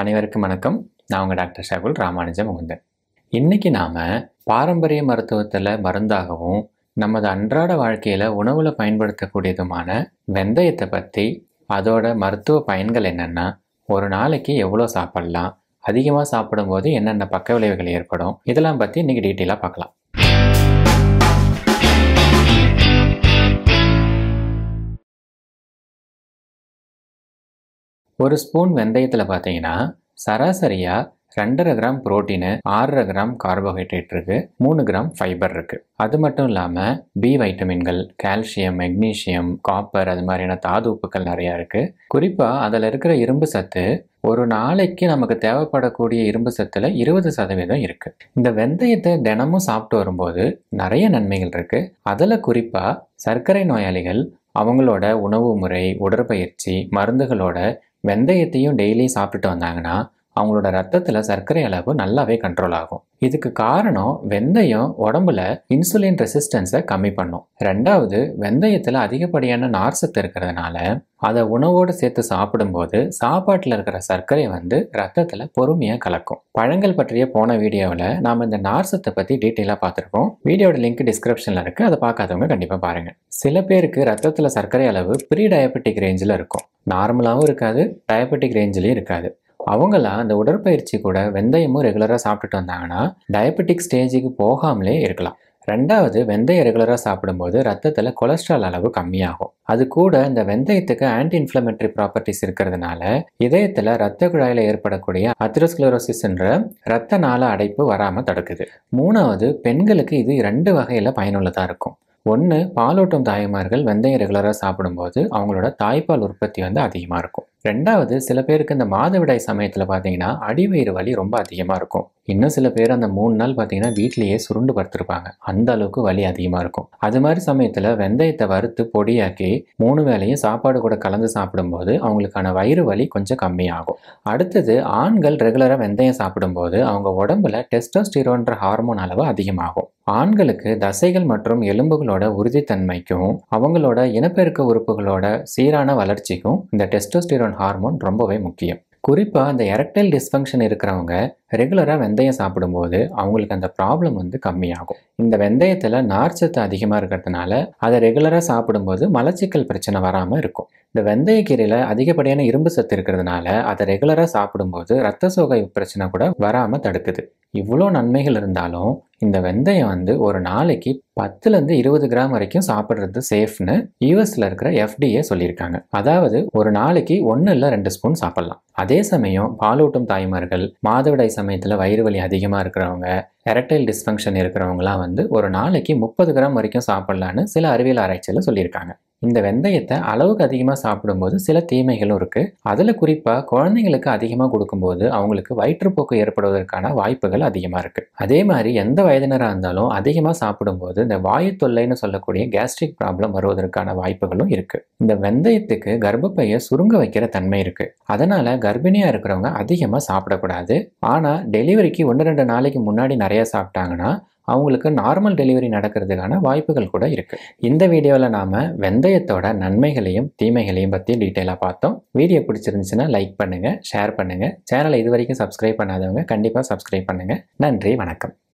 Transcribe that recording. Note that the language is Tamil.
அனைவருக்கும் வணக்கம் நான் உங்கள் டாக்டர் ஷகுல் ராமானுஜ முகுந்தன் இன்றைக்கி நாம் பாரம்பரிய மருத்துவத்தில் மருந்தாகவும் நமது அன்றாட வாழ்க்கையில் உணவில் பயன்படுத்தக்கூடியதுமான வெந்தயத்தை பற்றி அதோட மருத்துவ பயன்கள் என்னென்னா ஒரு நாளைக்கு எவ்வளோ சாப்பிட்லாம் அதிகமாக சாப்பிடும்போது என்னென்ன பக்க விளைவுகள் ஏற்படும் இதெல்லாம் பற்றி இன்றைக்கி டீட்டெயிலாக பார்க்கலாம் ஒரு ஸ்பூன் வெந்தயத்தில் பார்த்தீங்கன்னா சராசரியாக ரெண்டரை கிராம் புரோட்டீனு ஆறரை கிராம் கார்போஹைட்ரேட் இருக்குது மூணு கிராம் ஃபைபர் இருக்குது அது மட்டும் இல்லாமல் பி வைட்டமின்கள் கால்சியம் மெக்னீஷியம் காப்பர் அது மாதிரியான தாது உப்புக்கள் நிறையா இருக்குது குறிப்பாக அதில் இருக்கிற இரும்பு சத்து ஒரு நாளைக்கு நமக்கு தேவைப்படக்கூடிய இரும்பு சத்தில் இருபது சதவீதம் இருக்குது இந்த வெந்தயத்தை தினமும் சாப்பிட்டு வரும்போது நிறைய நன்மைகள் இருக்குது அதில் குறிப்பாக சர்க்கரை நோயாளிகள் அவங்களோட உணவு முறை உடற்பயிற்சி மருந்துகளோட வெந்தயத்தையும் டெய்லியும் சாப்பிட்டுட்டு வந்தாங்கன்னா அவங்களோட ரத்தத்தில் சர்க்கரை அளவு நல்லாவே கண்ட்ரோல் ஆகும் இதுக்கு காரணம் வெந்தயம் உடம்புல இன்சுலின் ரெசிஸ்டன்ஸை கம்மி பண்ணும் ரெண்டாவது வெந்தயத்தில் அதிகப்படியான நார்சத்து இருக்கிறதுனால அதை உணவோடு சேர்த்து சாப்பிடும்போது சாப்பாட்டில் இருக்கிற சர்க்கரை வந்து ரத்தத்தில் பொறுமையாக கலக்கும் பழங்கள் பற்றிய போன வீடியோவில் நாம் இந்த நார்சத்தை பற்றி டீட்டெயிலாக பார்த்துருக்கோம் வீடியோட லிங்க் டிஸ்கிரிப்ஷனில் இருக்குது அதை பார்க்காதவங்க கண்டிப்பாக பாருங்கள் சில பேருக்கு ரத்தத்தில் சர்க்கரை அளவு ப்ரீ டயபெட்டிக் ரேஞ்சில் இருக்கும் நார்மலாகவும் இருக்காது டயபெட்டிக் ரேஞ்சிலையும் இருக்காது அவங்களாம் அந்த உடற்பயிற்சி கூட வெந்தயமும் ரெகுலராக சாப்பிட்டுட்டு வந்தாங்கன்னா டயபெட்டிக் ஸ்டேஜுக்கு போகாமலே இருக்கலாம் ரெண்டாவது வெந்தயம் ரெகுலராக சாப்பிடும்போது ரத்தத்தில் கொலஸ்ட்ரால் அளவு கம்மியாகும் அது கூட இந்த வெந்தயத்துக்கு ஆன்டி இன்ஃப்ளமெட்ரி ப்ராப்பர்ட்டிஸ் இருக்கிறதுனால இதயத்தில் ரத்த குழாயில் ஏற்படக்கூடிய அத்ரோஸ்க்ளரோசிஸ்ன்ற ரத்த நாள அடைப்பு வராமல் தடுக்குது மூணாவது பெண்களுக்கு இது ரெண்டு வகையில் பயனுள்ளதாக இருக்கும் ஒன்று பாலோட்டும் தாய்மார்கள் வெந்தயம் ரெகுலராக சாப்பிடும்போது அவங்களோட தாய்ப்பால் உற்பத்தி வந்து அதிகமாக இருக்கும் ரெண்டாவது சில பேருக்கு இந்த மாதவிடாய் சமயத்தில் பார்த்தீங்கன்னா அடிவயிறு வலி ரொம்ப அதிகமாக இருக்கும் இன்னும் சில பேர் அந்த மூணு நாள் பார்த்தீங்கன்னா வீட்லேயே சுருண்டு படுத்திருப்பாங்க அந்த அளவுக்கு வலி அதிகமாக இருக்கும் அது மாதிரி சமயத்தில் வெந்தயத்தை வறுத்து பொடியாக்கி மூணு வேலையும் சாப்பாடு கூட கலந்து சாப்பிடும்போது அவங்களுக்கான வயிறு வலி கொஞ்சம் கம்மியாகும் அடுத்தது ஆண்கள் ரெகுலராக வெந்தயம் சாப்பிடும்போது அவங்க உடம்புல டெஸ்டோஸ்டிரோன்ற ஹார்மோன் அளவு அதிகமாகும் ஆண்களுக்கு தசைகள் மற்றும் எலும்புகளோட உறுதித்தன்மைக்கும் அவங்களோட இனப்பெருக்க உறுப்புகளோட சீரான வளர்ச்சிக்கும் இந்த டெஸ்டோஸ்டிரோன் ஹோமோன் ஹார்மோன் ரொம்பவே முக்கியம் குறிப்பாக அந்த எரக்டைல் டிஸ்ஃபங்க்ஷன் இருக்கிறவங்க ரெகுலராக வெந்தயம் சாப்பிடும்போது அவங்களுக்கு அந்த ப்ராப்ளம் வந்து கம்மியாகும் இந்த வெந்தயத்தில் நார்ச்சத்து அதிகமாக இருக்கிறதுனால அதை ரெகுலராக சாப்பிடும்போது மலச்சிக்கல் பிரச்சனை வராமல் இருக்கும் இந்த வெந்தயக்கீரையில் அதிகப்படியான இரும்பு சத்து இருக்கிறதுனால அதை ரெகுலராக சாப்பிடும்போது ரத்த சோகை பிரச்சனை கூட வராமல் தடுக்குது இவ்வளோ நன்மைகள் இருந்தாலும் இந்த வெந்தயம் வந்து ஒரு நாளைக்கு பத்துலேருந்து இருபது கிராம் வரைக்கும் சாப்பிட்றது சேஃப்னு யூஎஸில் இருக்கிற எஃப்டிஏ சொல்லியிருக்காங்க அதாவது ஒரு நாளைக்கு ஒன்று இல்லை ரெண்டு ஸ்பூன் சாப்பிட்லாம் அதே சமயம் பாலூட்டும் தாய்மார்கள் மாதவிடாய் சமயத்தில் வயிறு வலி அதிகமாக இருக்கிறவங்க எரக்டைல் டிஸ்ஃபங்க்ஷன் இருக்கிறவங்களாம் வந்து ஒரு நாளைக்கு முப்பது கிராம் வரைக்கும் சாப்பிட்லான்னு சில அறிவியல் ஆராய்ச்சியில் சொல்லியிருக்காங்க இந்த வெந்தயத்தை அளவுக்கு அதிகமாக சாப்பிடும்போது சில தீமைகளும் இருக்குது அதில் குறிப்பாக குழந்தைங்களுக்கு அதிகமாக கொடுக்கும்போது அவங்களுக்கு வயிற்றுப்போக்கு ஏற்படுவதற்கான வாய்ப்புகள் அதிகமாக இருக்குது அதே மாதிரி எந்த வயதினராக இருந்தாலும் அதிகமாக சாப்பிடும்போது இந்த வாயு தொல்லைன்னு சொல்லக்கூடிய கேஸ்ட்ரிக் ப்ராப்ளம் வருவதற்கான வாய்ப்புகளும் இருக்குது இந்த வெந்தயத்துக்கு கர்ப்பப்பையை சுருங்க வைக்கிற தன்மை இருக்குது அதனால் கர்ப்பிணியாக இருக்கிறவங்க அதிகமாக சாப்பிடக்கூடாது ஆனால் டெலிவரிக்கு ஒன்று ரெண்டு நாளைக்கு முன்னாடி நிறையா சாப்பிட்டாங்கன்னா அவங்களுக்கு நார்மல் டெலிவரி நடக்கிறதுக்கான வாய்ப்புகள் கூட இருக்குது இந்த வீடியோவில் நாம் வெந்தயத்தோட நன்மைகளையும் தீமைகளையும் பற்றி டீட்டெயிலாக பார்த்தோம் வீடியோ பிடிச்சிருந்துச்சுன்னா லைக் பண்ணுங்கள் ஷேர் பண்ணுங்கள் சேனலை இது வரைக்கும் சப்ஸ்கிரைப் பண்ணாதவங்க கண்டிப்பாக சப்ஸ்கிரைப் பண்ணுங்கள் நன்றி வணக்கம்